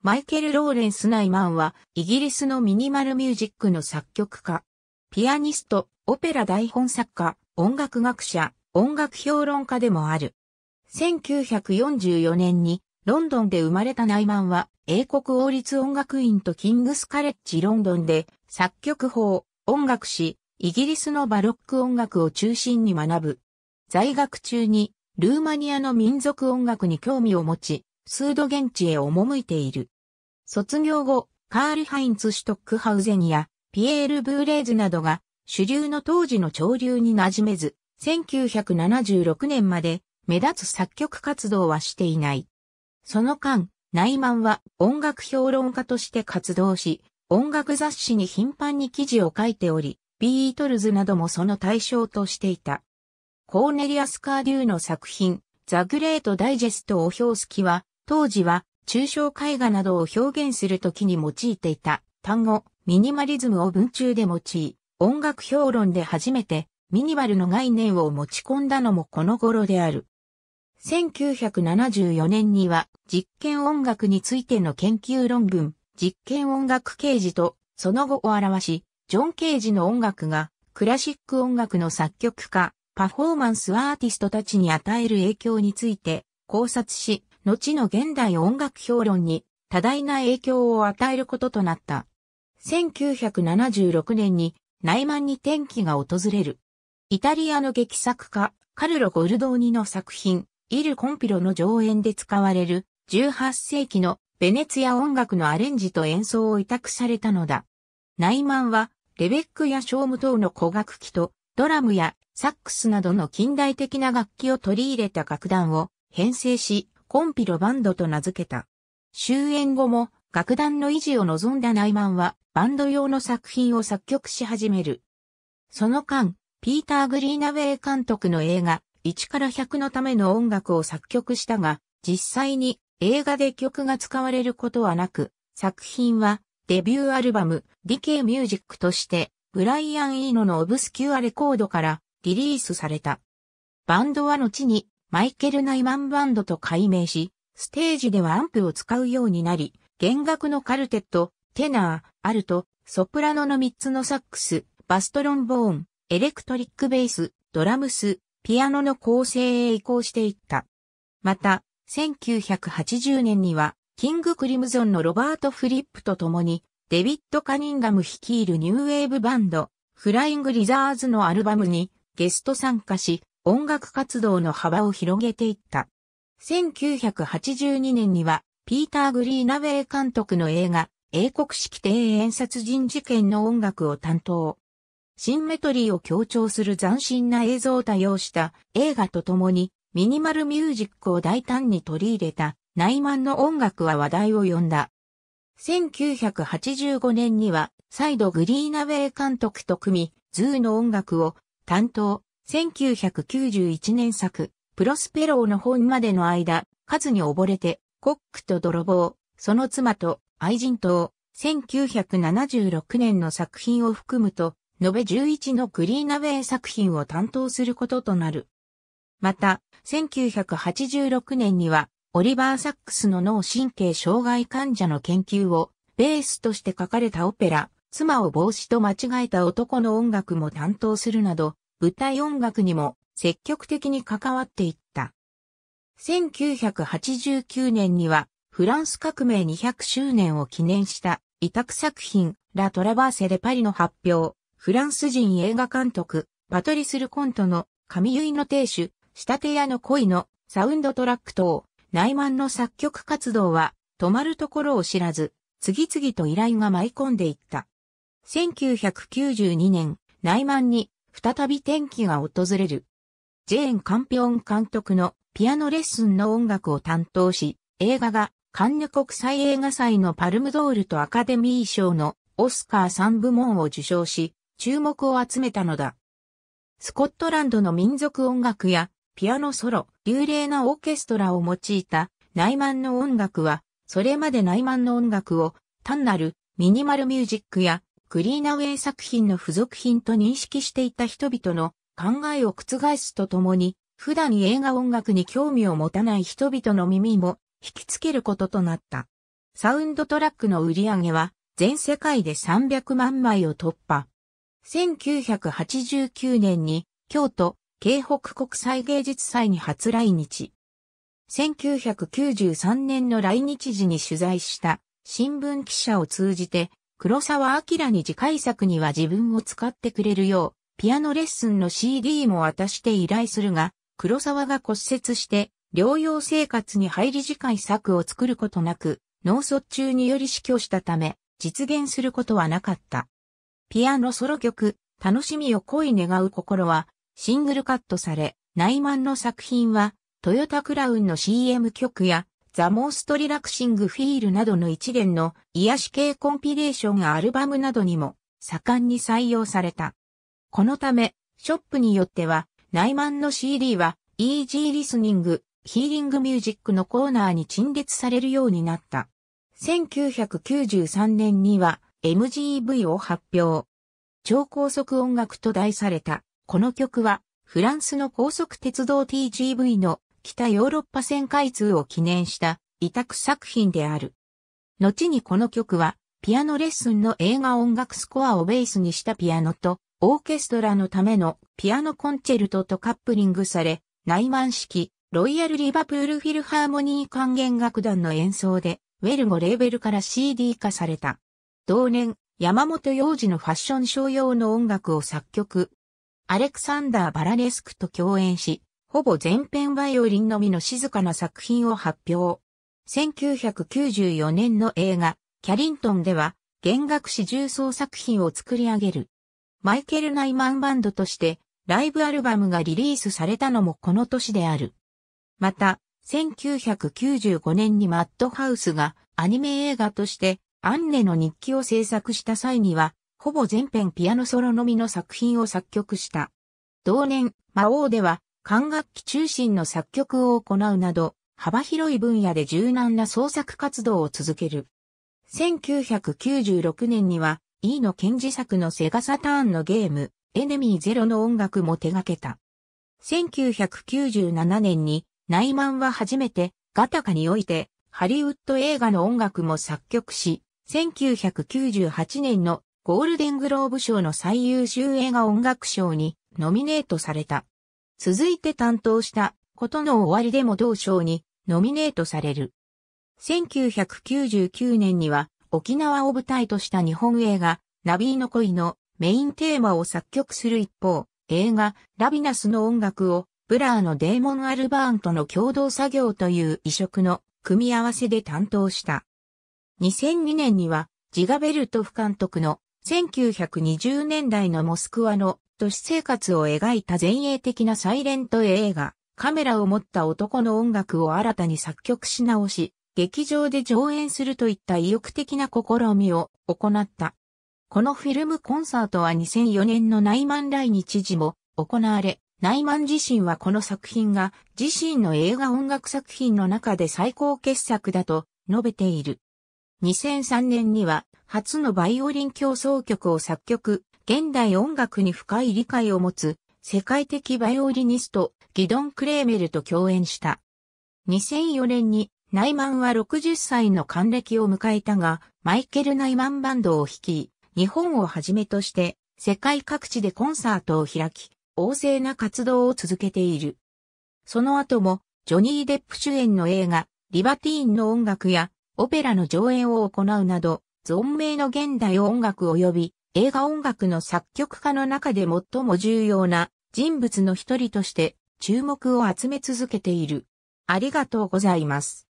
マイケル・ローレンス・ナイマンは、イギリスのミニマルミュージックの作曲家、ピアニスト、オペラ台本作家、音楽学者、音楽評論家でもある。1944年に、ロンドンで生まれたナイマンは、英国王立音楽院とキングスカレッジロンドンで、作曲法、音楽史、イギリスのバロック音楽を中心に学ぶ。在学中に、ルーマニアの民族音楽に興味を持ち、スード現地へ赴いている。卒業後、カール・ハインツ・シュトックハウゼンやピエール・ブーレーズなどが主流の当時の潮流に馴染めず、1976年まで目立つ作曲活動はしていない。その間、ナイマンは音楽評論家として活動し、音楽雑誌に頻繁に記事を書いており、ビートルズなどもその対象としていた。コーネリアス・カーデューの作品、ザ・グレート・ダイジェストを表す気は、当時は抽象絵画などを表現するときに用いていた単語、ミニマリズムを文中で用い、音楽評論で初めてミニマルの概念を持ち込んだのもこの頃である。1974年には実験音楽についての研究論文、実験音楽刑事とその後を表し、ジョン・ケージの音楽がクラシック音楽の作曲家、パフォーマンスアーティストたちに与える影響について考察し、後の現代音楽評論に多大な影響を与えることとなった。1976年に内満に転機が訪れる。イタリアの劇作家、カルロ・ゴルドーニの作品、イル・コンピロの上演で使われる18世紀のベネツィア音楽のアレンジと演奏を委託されたのだ。内イは、レベックやショーム等の古楽器と、ドラムやサックスなどの近代的な楽器を取り入れた楽団を編成し、コンピロバンドと名付けた。終演後も楽団の維持を望んだ内満マンはバンド用の作品を作曲し始める。その間、ピーター・グリーナウェイ監督の映画1から100のための音楽を作曲したが、実際に映画で曲が使われることはなく、作品はデビューアルバム DK ミュージックとしてブライアン・イーノのオブスキュアレコードからリリースされた。バンドは後にマイケル・ナイマンバンドと改名し、ステージではアンプを使うようになり、弦楽のカルテット、テナー、アルト、ソプラノの3つのサックス、バストロンボーン、エレクトリックベース、ドラムス、ピアノの構成へ移行していった。また、1980年には、キング・クリムゾンのロバート・フリップと共に、デビッド・カニンガム率いるニューウェーブバンド、フライング・リザーズのアルバムにゲスト参加し、音楽活動の幅を広げていった。1982年には、ピーター・グリーナウェイ監督の映画、英国式庭園殺人事件の音楽を担当。シンメトリーを強調する斬新な映像を多用した映画とともに、ミニマルミュージックを大胆に取り入れた、内イの音楽は話題を呼んだ。1985年には、再度グリーナウェイ監督と組み、ズーの音楽を担当、1991年作、プロスペローの本までの間、数に溺れて、コックと泥棒、その妻と愛人と、1976年の作品を含むと、延べ11のグリーナウェイ作品を担当することとなる。また、1986年には、オリバー・サックスの脳神経障害患者の研究をベースとして書かれたオペラ、妻を帽子と間違えた男の音楽も担当するなど、舞台音楽にも積極的に関わっていった。1989年にはフランス革命200周年を記念した委託作品ラ・トラバーセ・レ・パリの発表、フランス人映画監督パトリス・ル・コントの神結の亭主、仕立て屋の恋のサウンドトラック等、内満の作曲活動は止まるところを知らず、次々と依頼が舞い込んでいった。1992年、内満に再び天気が訪れる。ジェーン・カンピョン監督のピアノレッスンの音楽を担当し、映画がカンヌ国際映画祭のパルムドールとアカデミー賞のオスカー3部門を受賞し、注目を集めたのだ。スコットランドの民族音楽やピアノソロ、流麗なオーケストラを用いた内マの音楽は、それまで内マの音楽を単なるミニマルミュージックやクリーナウェイ作品の付属品と認識していた人々の考えを覆すとともに、普段映画音楽に興味を持たない人々の耳も引きつけることとなった。サウンドトラックの売り上げは全世界で300万枚を突破。1989年に京都京北国際芸術祭に初来日。1993年の来日時に取材した新聞記者を通じて黒沢明に次回作には自分を使ってくれるよう、ピアノレッスンの CD も渡して依頼するが、黒沢が骨折して、療養生活に入り次回作を作ることなく、脳卒中により死去したため、実現することはなかった。ピアノソロ曲、楽しみを恋願う心は、シングルカットされ、内満の作品は、トヨタクラウンの CM 曲や、ザ・モースト・リラクシング・フィールなどの一連の癒し系コンピレーションアルバムなどにも盛んに採用された。このため、ショップによっては、内満の CD は、イージーリスニング、ヒーリングミュージックのコーナーに陳列されるようになった。1993年には MGV を発表。超高速音楽と題された。この曲はフランスの高速鉄道 TGV の北ヨーロッパ戦開通を記念した委託作品である。後にこの曲は、ピアノレッスンの映画音楽スコアをベースにしたピアノと、オーケストラのためのピアノコンチェルトとカップリングされ、内満式、ロイヤル・リバプール・フィルハーモニー管弦楽団の演奏で、ウェルゴレーベルから CD 化された。同年、山本洋次のファッション商用の音楽を作曲。アレクサンダー・バラネスクと共演し、ほぼ全編バイオリンのみの静かな作品を発表。1994年の映画、キャリントンでは、弦楽史重奏作品を作り上げる。マイケル・ナイマンバンドとして、ライブアルバムがリリースされたのもこの年である。また、1995年にマッドハウスがアニメ映画として、アンネの日記を制作した際には、ほぼ全編ピアノソロのみの作品を作曲した。同年、魔王では、管楽器中心の作曲を行うなど、幅広い分野で柔軟な創作活動を続ける。1996年には、E の賢治作のセガサターンのゲーム、エネミーゼロの音楽も手掛けた。1997年に、ナイマンは初めて、ガタカにおいて、ハリウッド映画の音楽も作曲し、1998年のゴールデングローブ賞の最優秀映画音楽賞にノミネートされた。続いて担当したことの終わりでも同賞にノミネートされる。1999年には沖縄を舞台とした日本映画ナビーの恋のメインテーマを作曲する一方、映画ラビナスの音楽をブラーのデーモン・アルバーンとの共同作業という異色の組み合わせで担当した。2002年にはジガベルトフ監督の1920年代のモスクワの都市生活を描いた前衛的なサイレント映画、カメラを持った男の音楽を新たに作曲し直し、劇場で上演するといった意欲的な試みを行った。このフィルムコンサートは2004年のナイマン来日時も行われ、ナイマン自身はこの作品が自身の映画音楽作品の中で最高傑作だと述べている。2003年には初のバイオリン競争曲を作曲、現代音楽に深い理解を持つ世界的バイオリニストギドン・クレーメルと共演した。2004年にナイマンは60歳の還暦を迎えたが、マイケル・ナイマンバンドを率い、日本をはじめとして世界各地でコンサートを開き、旺盛な活動を続けている。その後も、ジョニー・デップ主演の映画、リバティーンの音楽や、オペラの上演を行うなど、存命の現代音楽及び映画音楽の作曲家の中で最も重要な人物の一人として注目を集め続けている。ありがとうございます。